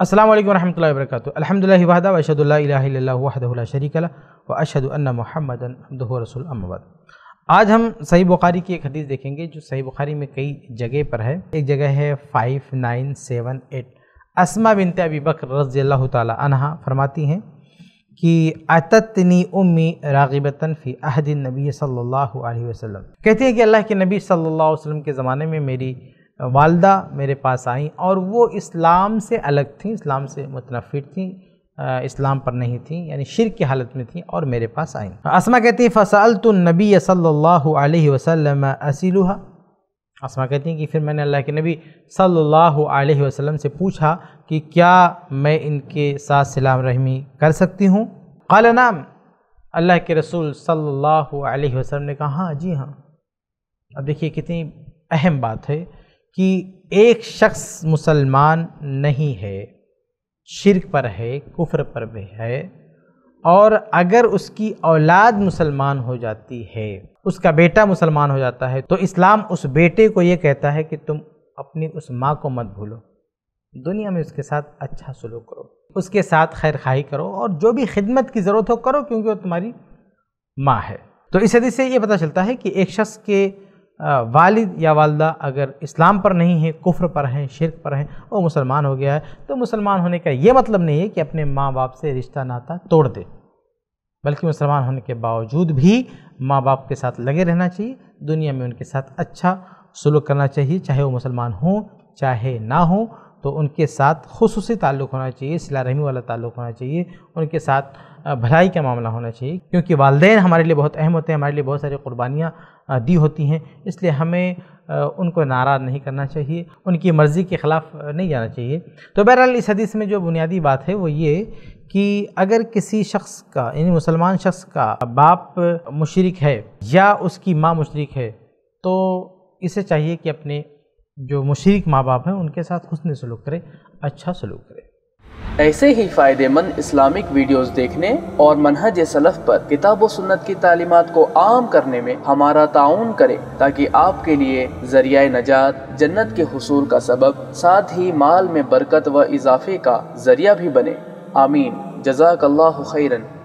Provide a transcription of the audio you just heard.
असलम वरहमल वर्क अलहमदिल्ला वहदा वशदुल्ला शरीकला व अशद महमद रसूल अम्मद आज हम सही बुखारी की एक हदीस देखेंगे जो सही बुखारी में कई जगह पर है एक जगह है फाइव नाइन सेवन एट असमा बिनते अबी बकर रजी अल्लाह तहा फरमाती हैं कि अततनी उम्मी रागिबतन फ़ी अहद नबी सल्लल्लाहु अलैहि वसल्लम कहती हैं कि अल्लाह के नबी सल्लल्लाहु अलैहि वसल्लम के ज़माने में मेरी वालदा मेरे पास आई और वो इस्लाम से अलग थी इस्लाम से मुतनफ़िर थी इस्लाम पर नहीं थी यानी शिर की हालत में थी और मेरे पास आई आसमा कहती हैं तो नबी सल्ला वसलम असीलुहा आसमा कहती हैं कि फिर मैंने अल्लाह के नबी सल्लल्लाहु अलैहि वसल्लम से पूछा कि क्या मैं इनके साथ सलाम रहमी कर सकती हूँ कल नाम अल्लाह के रसूल सल्लल्लाहु अलैहि वसल्लम ने कहा हाँ जी हाँ अब देखिए कितनी अहम बात है कि एक शख्स मुसलमान नहीं है शिरक पर है कुफ्र पर भी है और अगर उसकी औलाद मुसलमान हो जाती है उसका बेटा मुसलमान हो जाता है तो इस्लाम उस बेटे को ये कहता है कि तुम अपनी उस माँ को मत भूलो दुनिया में उसके साथ अच्छा सलूक करो उसके साथ खैर खाई करो और जो भी खिदमत की ज़रूरत हो करो क्योंकि वो तुम्हारी माँ है तो इस हदीस से ये पता चलता है कि एक शख्स के वालिद या वालदा अगर इस्लाम पर नहीं है कुफ्र पर हैं शिरक पर हैं वो मुसलमान हो गया है तो मुसलमान होने का ये मतलब नहीं है कि अपने माँ बाप से रिश्ता नाता तोड़ दे बल्कि मुसलमान होने के बावजूद भी माँ बाप के साथ लगे रहना चाहिए दुनिया में उनके साथ अच्छा सलूक करना चाहिए चाहे वो मुसलमान हों चाहे ना हों तो उनके साथ खसूस ताल्लुक़ होना चाहिए सिला रहमी वाला ताल्लुक़ होना चाहिए उनके साथ भलाई का मामला होना चाहिए क्योंकि वालदेन हमारे लिए बहुत अहम होते हैं हमारे लिए बहुत सारी कुर्बानियाँ दी होती हैं इसलिए हमें उनको नाराज़ नहीं करना चाहिए उनकी मर्ज़ी के ख़िलाफ़ नहीं जाना चाहिए तो बहरहाल इस हदीस में जो बुनियादी बात है वो ये कि अगर किसी शख्स का यानी मुसलमान शख्स का बाप मुशरक है या उसकी माँ मुशरक है तो इसे चाहिए कि अपने जो मुशरक माँ बाप हैं उनके साथ हसन सलूक करें अच्छा सलूक करें ऐसे ही फ़ायदेमंद इस्लामिक वीडियोस देखने और मनहज सलफ़ पर किताब व सुन्नत की तालीमत को आम करने में हमारा ताउन करें ताकि आपके लिए ज़रिया नजात जन्नत के हसूल का सबब साथ ही माल में बरकत व इजाफे का ज़रिया भी बने आमीन जजाक खैरन